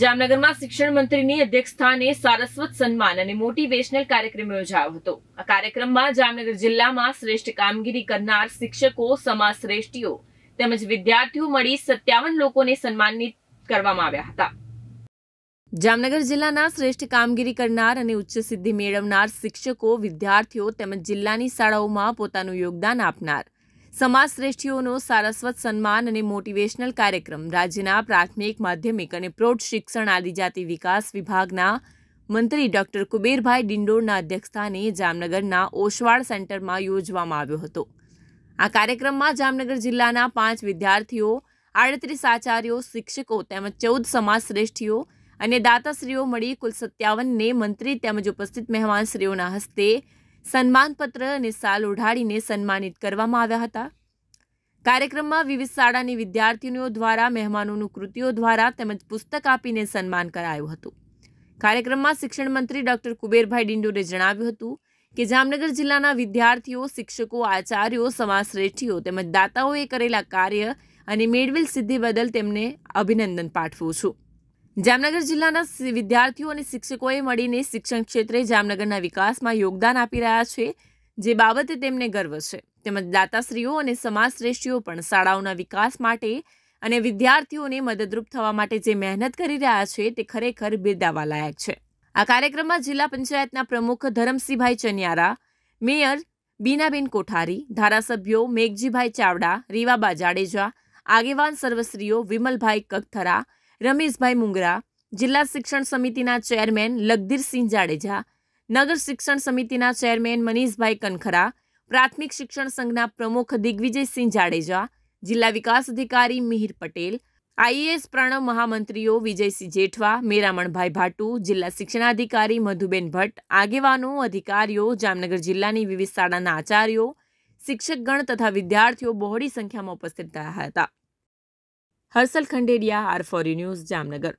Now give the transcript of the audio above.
જામનગરમાં શિક્ષણ મંત્રીની અધ્યક્ષસ્થાને સારસ્વત સન્માન અને મોટિવેશનલ કાર્યક્રમ યોજાયો હતો આ કાર્યક્રમમાં જામનગર જિલ્લામાં શ્રેષ્ઠ કામગીરી કરનાર શિક્ષકો સમાજ શ્રેષ્ઠીઓ તેમજ વિદ્યાર્થીઓ મળી સત્યાવન લોકોને સન્માનિત કરવામાં આવ્યા હતા જામનગર જિલ્લાના શ્રેષ્ઠ કામગીરી કરનાર અને ઉચ્ચ સિદ્ધિ મેળવનાર શિક્ષકો વિદ્યાર્થીઓ તેમજ જિલ્લાની શાળાઓમાં પોતાનું યોગદાન આપનાર સમાજશ્રેષ્ઠીઓનો સારસ્વત સન્માન અને મોટિવેશનલ કાર્યક્રમ રાજ્યના પ્રાથમિક માધ્યમિક અને પ્રૌઢ શિક્ષણ આદિજાતિ વિકાસ વિભાગના મંત્રી ડોક્ટર કુબેરભાઈ ડિંડોરના અધ્યક્ષસ્થાને જામનગરના ઓશવાળ સેન્ટરમાં યોજવામાં આવ્યો હતો આ કાર્યક્રમમાં જામનગર જિલ્લાના પાંચ વિદ્યાર્થીઓ આડત્રીસ આચાર્યો શિક્ષકો તેમજ ચૌદ સમાજશ્રેષ્ઠીઓ અને દાતાશ્રીઓ મળી કુલ સત્યાવનને મંત્રી તેમજ ઉપસ્થિત મહેમાનશ્રીઓના હસ્તે સન્માનપત્ર અને સાલ ઓઢાડીને સન્માનિત કરવામાં આવ્યા હતા કાર્યક્રમમાં વિવિધ શાળાની વિદ્યાર્થીનીઓ દ્વારા મહેમાનોનું કૃતિઓ દ્વારા તેમજ પુસ્તક આપીને સન્માન કરાયું હતું કાર્યક્રમમાં શિક્ષણ મંત્રી ડોક્ટર કુબેરભાઈ ડિંડોરે જણાવ્યું હતું કે જામનગર જિલ્લાના વિદ્યાર્થીઓ શિક્ષકો આચાર્યો સમાજશ્રેષ્ઠીઓ તેમજ દાતાઓએ કરેલા કાર્ય અને મેળવેલ સિદ્ધિ બદલ તેમને અભિનંદન પાઠવું છું જામનગર જિલ્લાના વિદ્યાર્થીઓ અને શિક્ષકોએ મળીને શિક્ષણ ક્ષેત્રે જામનગરના વિકાસમાં યોગદાન આપી રહ્યા છે જે બાબતે તેમને ગર્વ છે તેમજ દાતાશ્રીઓ અને સમાજશ્રેષ્ઠીઓ પણ શાળાઓના વિકાસ માટે અને વિદ્યાર્થીઓને મદદરૂપ થવા માટે જે મહેનત કરી રહ્યા છે તે ખરેખર બિરદાવા લાયક છે આ કાર્યક્રમમાં જિલ્લા પંચાયતના પ્રમુખ ધરમસિંહભાઈ ચનિયારા મેયર બીનાબેન કોઠારી ધારાસભ્યો મેઘજીભાઈ ચાવડા રીવાબા જાડેજા આગેવાન સર્વશ્રીઓ વિમલભાઈ કગથરા રમેશભાઈ મુંગરા જિલ્લા શિક્ષણ સમિતિના ચેરમેન લગધીરસિંહ જાડેજા નગર શિક્ષણ સમિતિના ચેરમેન મનીષભાઈ કનખરા પ્રાથમિક શિક્ષણ સંઘના પ્રમુખ દિગ્વિજયસિંહ જાડેજા જિલ્લા વિકાસ અધિકારી મિહિર પટેલ આઈએએસ પ્રણવ મહામંત્રીઓ વિજયસિંહ જેઠવા મેરામણભાઈ ભાટુ જિલ્લા શિક્ષણાધિકારી મધુબેન ભટ્ટ આગેવાનો અધિકારીઓ જામનગર જિલ્લાની વિવિધ શાળાના આચાર્યો શિક્ષકગણ તથા વિદ્યાર્થીઓ બહોળી સંખ્યામાં ઉપસ્થિત રહ્યા હતા હર્ષલ ખંડેડિયા આર ફોરી ન્યૂઝ જામનગર